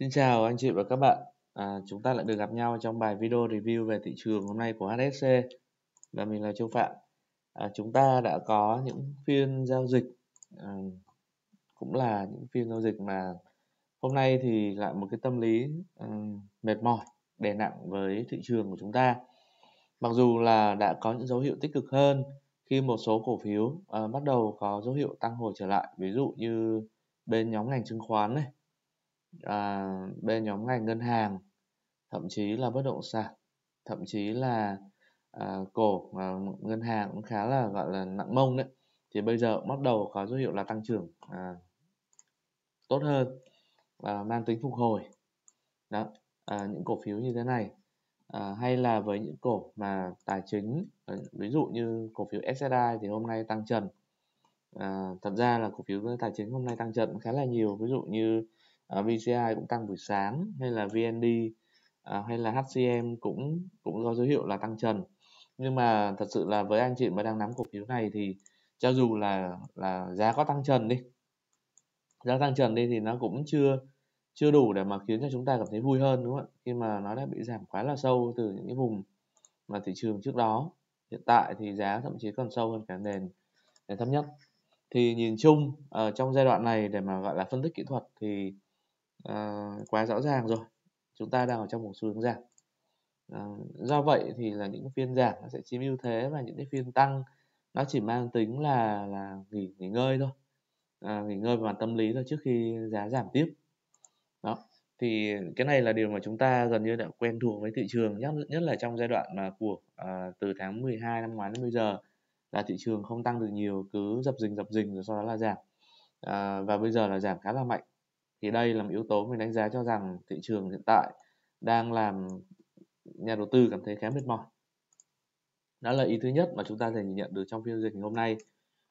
Xin chào anh chị và các bạn. À, chúng ta lại được gặp nhau trong bài video review về thị trường hôm nay của HSC và mình là Châu Phạm. À, chúng ta đã có những phiên giao dịch à, cũng là những phiên giao dịch mà hôm nay thì lại một cái tâm lý um, mệt mỏi đè nặng với thị trường của chúng ta. Mặc dù là đã có những dấu hiệu tích cực hơn khi một số cổ phiếu à, bắt đầu có dấu hiệu tăng hồi trở lại, ví dụ như bên nhóm ngành chứng khoán này à, bên nhóm ngành ngân hàng thậm chí là bất động sản thậm chí là à, cổ à, ngân hàng cũng khá là gọi là nặng mông đấy thì bây giờ bắt đầu có dấu hiệu là tăng trưởng à, tốt hơn và mang tính phục hồi đó à, những cổ phiếu như thế này à, hay là với những cổ mà tài chính ờ, ví dụ như cổ phiếu SSI thì hôm nay tăng trần à, thật ra là cổ phiếu tài chính hôm nay tăng trần khá là nhiều ví dụ như Ờ, VCI cũng tăng buổi sáng hay là VND ờ, hay là HCM cũng cũng có dấu hiệu là tăng trần nhưng mà thật sự là với anh chị mà đang nắm cổ phiếu này thì cho dù là là giá có tăng trần đi giá tăng trần đi thì nó cũng chưa chưa đủ để mà khiến cho chúng ta cảm thấy vui hơn đúng không ạ khi mà nó đã bị giảm quá là sâu từ những cái vùng mà thị trường trước đó hiện tại thì giá thậm chí còn sâu hơn cả nền nền thấp nhất thì nhìn chung ở ờ, trong giai đoạn này để mà gọi là phân tích kỹ thuật thì À, quá rõ ràng rồi chúng ta đang ở trong một xu hướng giảm à, do vậy thì là những phiên giảm nó sẽ chiếm ưu thế và những cái phiên tăng nó chỉ mang tính là là nghỉ nghỉ ngơi thôi à, nghỉ ngơi về mặt tâm lý thôi trước khi giá giảm tiếp đó thì cái này là điều mà chúng ta gần như đã quen thuộc với thị trường nhất nhất là trong giai đoạn mà của à, từ tháng 12 năm ngoái đến bây giờ là thị trường không tăng được nhiều cứ dập dình dập dình rồi sau đó là giảm à, và bây giờ là giảm khá là mạnh thì đây là một yếu tố mình đánh giá cho rằng thị trường hiện tại đang làm nhà đầu tư cảm thấy khá mệt mỏi đó là ý thứ nhất mà chúng ta thể nhìn nhận được trong phiên dịch ngày hôm nay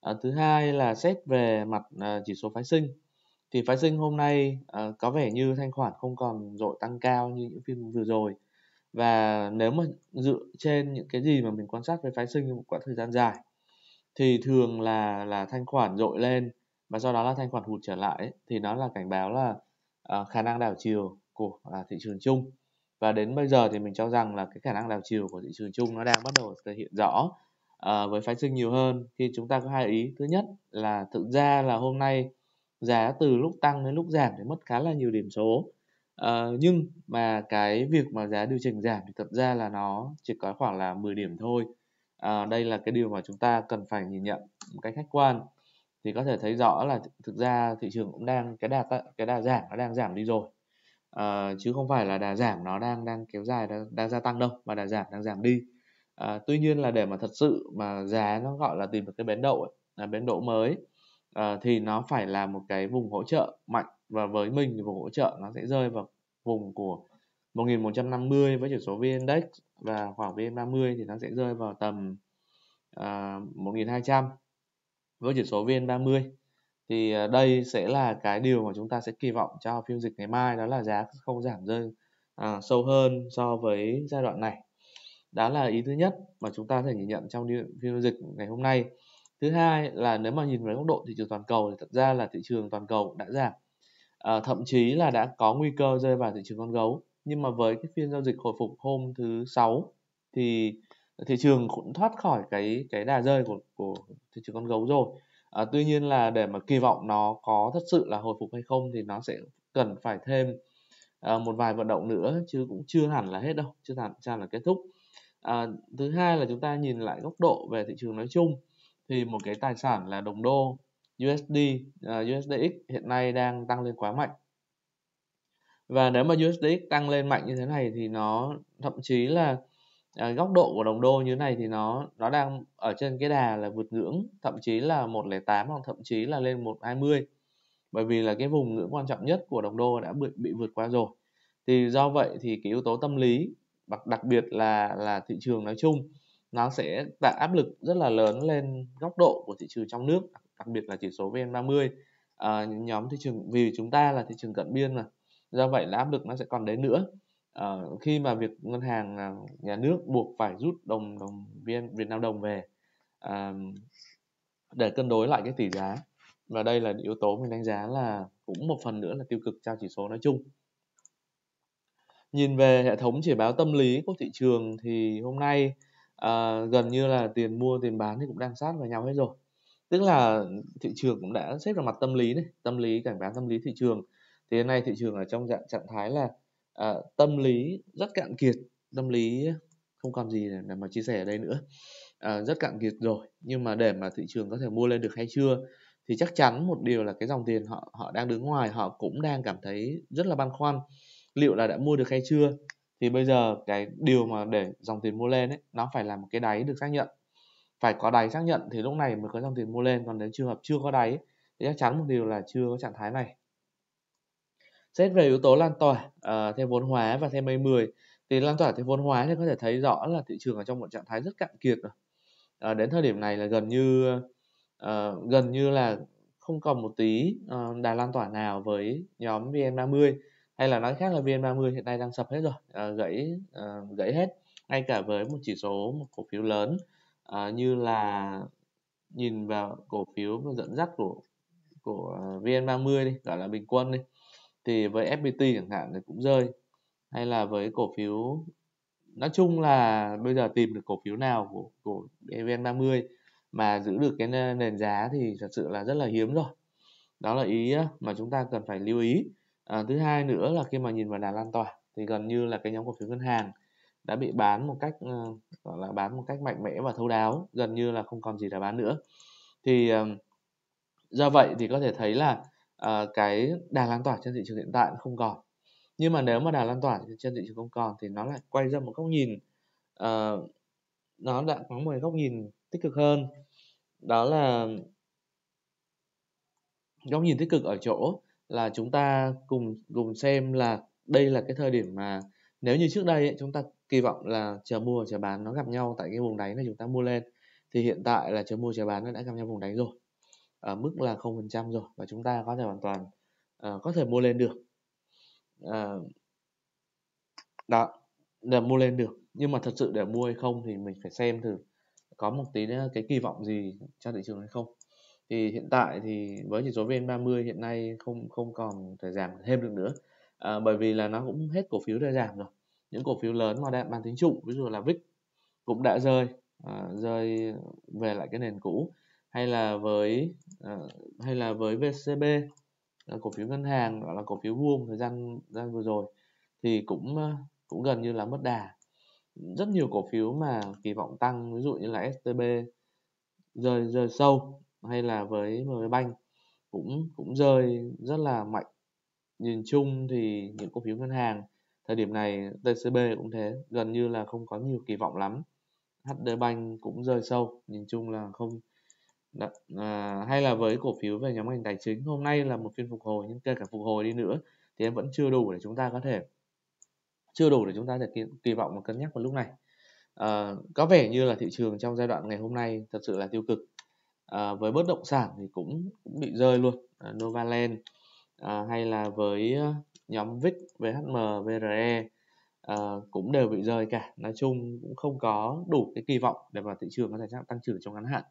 à, thứ hai là xét về mặt à, chỉ số phái sinh thì phái sinh hôm nay à, có vẻ như thanh khoản không còn dội tăng cao như những phiên vừa rồi và nếu mà dựa trên những cái gì mà mình quan sát về phái sinh trong một quãng thời gian dài thì thường là là thanh khoản dội lên và do đó là thanh khoản hụt trở lại ấy, thì nó là cảnh báo là uh, khả năng đảo chiều của uh, thị trường chung và đến bây giờ thì mình cho rằng là cái khả năng đảo chiều của thị trường chung nó đang bắt đầu thể hiện rõ uh, với phái sinh nhiều hơn khi chúng ta có hai ý thứ nhất là thực ra là hôm nay giá từ lúc tăng đến lúc giảm thì mất khá là nhiều điểm số Uh, nhưng mà cái việc mà giá điều chỉnh giảm thì thật ra là nó chỉ có khoảng là 10 điểm thôi. Uh, đây là cái điều mà chúng ta cần phải nhìn nhận một cách khách quan thì có thể thấy rõ là thực ra thị trường cũng đang cái đà cái đà giảm nó đang giảm đi rồi à, chứ không phải là đà giảm nó đang đang kéo dài đang, đang gia tăng đâu mà đà giảm đang giảm đi à, tuy nhiên là để mà thật sự mà giá nó gọi là tìm được cái bến đậu là bến độ mới à, thì nó phải là một cái vùng hỗ trợ mạnh và với mình thì vùng hỗ trợ nó sẽ rơi vào vùng của 1150 với chỉ số VN Index và khoảng VN30 thì nó sẽ rơi vào tầm uh, 1200 với chỉ số VN30 thì à, đây sẽ là cái điều mà chúng ta sẽ kỳ vọng cho phiên dịch ngày mai đó là giá không giảm rơi à, sâu hơn so với giai đoạn này đó là ý thứ nhất mà chúng ta có thể nhìn nhận trong phiên dịch ngày hôm nay thứ hai là nếu mà nhìn về góc độ thị trường toàn cầu thì thật ra là thị trường toàn cầu đã giảm à, thậm chí là đã có nguy cơ rơi vào thị trường con gấu nhưng mà với cái phiên giao dịch hồi phục hôm thứ sáu thì thị trường cũng thoát khỏi cái cái đà rơi của của thị trường con gấu rồi à, tuy nhiên là để mà kỳ vọng nó có thật sự là hồi phục hay không thì nó sẽ cần phải thêm à, một vài vận động nữa chứ cũng chưa hẳn là hết đâu chưa hẳn chưa là kết thúc à, thứ hai là chúng ta nhìn lại góc độ về thị trường nói chung thì một cái tài sản là đồng đô USD uh, à, USDX hiện nay đang tăng lên quá mạnh và nếu mà USDX tăng lên mạnh như thế này thì nó thậm chí là à, góc độ của đồng đô như này thì nó nó đang ở trên cái đà là vượt ngưỡng thậm chí là 108 hoặc thậm chí là lên 120 bởi vì là cái vùng ngưỡng quan trọng nhất của đồng đô đã bị, bị vượt qua rồi thì do vậy thì cái yếu tố tâm lý đặc, đặc biệt là là thị trường nói chung nó sẽ tạo áp lực rất là lớn lên góc độ của thị trường trong nước đặc biệt là chỉ số VN30 à, nhóm thị trường vì chúng ta là thị trường cận biên mà do vậy là áp lực nó sẽ còn đến nữa Ờ, khi mà việc ngân hàng ờ, nhà nước buộc phải rút đồng đồng viên Việt Nam đồng về uh, để cân đối lại cái tỷ giá và đây là yếu tố mình đánh giá là cũng một phần nữa là tiêu cực trao chỉ số nói chung nhìn về hệ thống chỉ báo tâm lý của thị trường thì hôm nay uh, gần như là tiền mua tiền bán thì cũng đang sát vào nhau hết rồi tức là thị trường cũng đã xếp vào mặt tâm lý này tâm lý cảnh báo tâm lý thị trường thì hiện nay thị trường ở trong dạng trạng thái là à, tâm lý rất cạn kiệt tâm lý không còn gì để mà chia sẻ ở đây nữa à, rất cạn kiệt rồi nhưng mà để mà thị trường có thể mua lên được hay chưa thì chắc chắn một điều là cái dòng tiền họ họ đang đứng ngoài họ cũng đang cảm thấy rất là băn khoăn liệu là đã mua được hay chưa thì bây giờ cái điều mà để dòng tiền mua lên ấy nó phải là một cái đáy được xác nhận phải có đáy xác nhận thì lúc này mới có dòng tiền mua lên còn nếu trường hợp chưa có đáy thì chắc chắn một điều là chưa có trạng thái này xét về yếu tố lan tỏa uh, theo vốn hóa và theo mây 10 thì lan tỏa theo vốn hóa thì có thể thấy rõ là thị trường ở trong một trạng thái rất cạn kiệt rồi uh, đến thời điểm này là gần như uh, gần như là không còn một tí uh, đà lan tỏa nào với nhóm VN30 hay là nói khác là VN30 hiện nay đang sập hết rồi uh, gãy uh, gãy hết ngay cả với một chỉ số một cổ phiếu lớn uh, như là nhìn vào cổ phiếu dẫn dắt của của VN30 đi gọi là bình quân đi thì với FPT chẳng hạn thì cũng rơi hay là với cổ phiếu nói chung là bây giờ tìm được cổ phiếu nào của của VN30 mà giữ được cái nền giá thì thật sự là rất là hiếm rồi đó là ý mà chúng ta cần phải lưu ý à, thứ hai nữa là khi mà nhìn vào đà lan tỏa thì gần như là cái nhóm cổ phiếu ngân hàng đã bị bán một cách ờ, gọi là bán một cách mạnh mẽ và thấu đáo gần như là không còn gì để bán nữa thì ờ, do vậy thì có thể thấy là Ờ, cái đà lan tỏa trên thị trường hiện tại không còn nhưng mà nếu mà đà lan tỏa trên thị trường không còn thì nó lại quay ra một góc nhìn uh, nó đã có một góc nhìn tích cực hơn đó là góc nhìn tích cực ở chỗ là chúng ta cùng cùng xem là đây là cái thời điểm mà nếu như trước đây ấy, chúng ta kỳ vọng là chờ mua và chờ bán nó gặp nhau tại cái vùng đáy này chúng ta mua lên thì hiện tại là chờ mua chờ bán nó đã gặp nhau vùng đáy rồi ở ờ, mức là 0% rồi và chúng ta có thể hoàn toàn uh, có thể mua lên được uh, đó để mua lên được nhưng mà thật sự để mua hay không thì mình phải xem thử có một tí nữa cái kỳ vọng gì cho thị trường hay không thì hiện tại thì với chỉ số VN30 hiện nay không không còn thể giảm thêm được nữa à, bởi vì là nó cũng hết cổ phiếu để giảm rồi những cổ phiếu lớn mà đã mang tính trụ ví dụ là VIX cũng đã rơi à, rơi về lại cái nền cũ hay là với uh, hay là với VCB là cổ phiếu ngân hàng gọi là cổ phiếu vuông thời gian gian vừa rồi thì cũng uh, cũng gần như là mất đà rất nhiều cổ phiếu mà kỳ vọng tăng ví dụ như là STB rơi rơi sâu hay là với MB Bank cũng cũng rơi rất là mạnh nhìn chung thì những cổ phiếu ngân hàng thời điểm này TCB cũng thế gần như là không có nhiều kỳ vọng lắm HD Bank cũng rơi sâu nhìn chung là không đó, à, hay là với cổ phiếu về nhóm ngành tài chính hôm nay là một phiên phục hồi nhưng kể cả phục hồi đi nữa thì em vẫn chưa đủ để chúng ta có thể chưa đủ để chúng ta thể kỳ, kỳ vọng và cân nhắc vào lúc này à, có vẻ như là thị trường trong giai đoạn ngày hôm nay thật sự là tiêu cực à, với bất động sản thì cũng cũng bị rơi luôn à, Novaland à, hay là với à, nhóm VIX, VHM, VRE à, ờ, cũng đều bị rơi cả nói chung cũng không có đủ cái kỳ vọng để mà thị trường có thể tăng trưởng trong ngắn hạn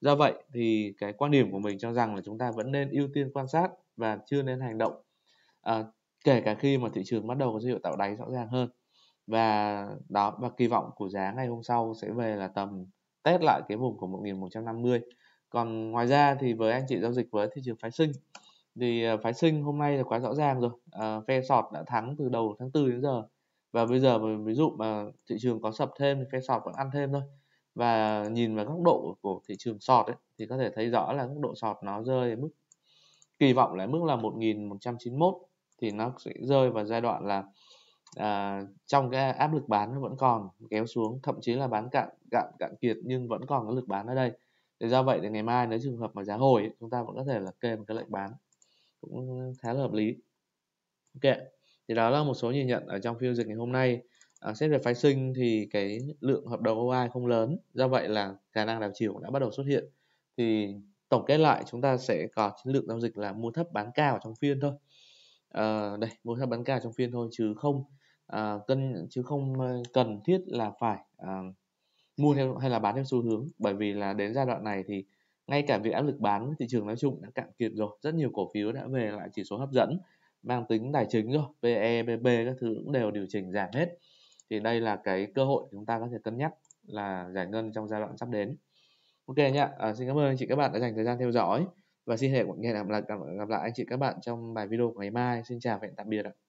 do vậy thì cái quan điểm của mình cho rằng là chúng ta vẫn nên ưu tiên quan sát và chưa nên hành động à, kể cả khi mà thị trường bắt đầu có dấu hiệu tạo đáy rõ ràng hơn và đó và kỳ vọng của giá ngày hôm sau sẽ về là tầm test lại cái vùng của 1150 còn ngoài ra thì với anh chị giao dịch với thị trường phái sinh thì à, phái sinh hôm nay là quá rõ ràng rồi à, phe sọt đã thắng từ đầu tháng 4 đến giờ và bây giờ ví dụ mà thị trường có sập thêm thì phe sọt vẫn ăn thêm thôi và nhìn vào góc độ của thị trường sọt ấy, thì có thể thấy rõ là góc độ sọt nó rơi mức kỳ vọng là mức là 1191 thì nó sẽ rơi vào giai đoạn là à, trong cái áp lực bán nó vẫn còn kéo xuống thậm chí là bán cạn cạn cạn kiệt nhưng vẫn còn có lực bán ở đây thì do vậy thì ngày mai nếu trường hợp mà giá hồi ấy, chúng ta vẫn có thể là kê một cái lệnh bán cũng khá là hợp lý ok thì đó là một số nhìn nhận ở trong phiên dịch ngày hôm nay Ờ, xét về phái sinh thì cái lượng hợp đồng OI không lớn, do vậy là khả năng đảo chiều cũng đã bắt đầu xuất hiện. Thì tổng kết lại chúng ta sẽ có chiến lược giao dịch là mua thấp bán cao trong phiên thôi. À, đây mua thấp bán cao trong phiên thôi chứ không à, cân chứ không cần thiết là phải à, mua theo hay là bán theo xu hướng bởi vì là đến giai đoạn này thì ngay cả việc áp lực bán thị trường nói chung đã cạn kiệt rồi rất nhiều cổ phiếu đã về lại chỉ số hấp dẫn mang tính tài chính rồi PE, PB các thứ cũng đều điều chỉnh giảm hết thì đây là cái cơ hội chúng ta có thể cân nhắc là giải ngân trong giai đoạn sắp đến ok nhá à, xin cảm ơn anh chị các bạn đã dành thời gian theo dõi và xin hẹn gặp lại gặp lại anh chị các bạn trong bài video của ngày mai xin chào và hẹn tạm biệt ạ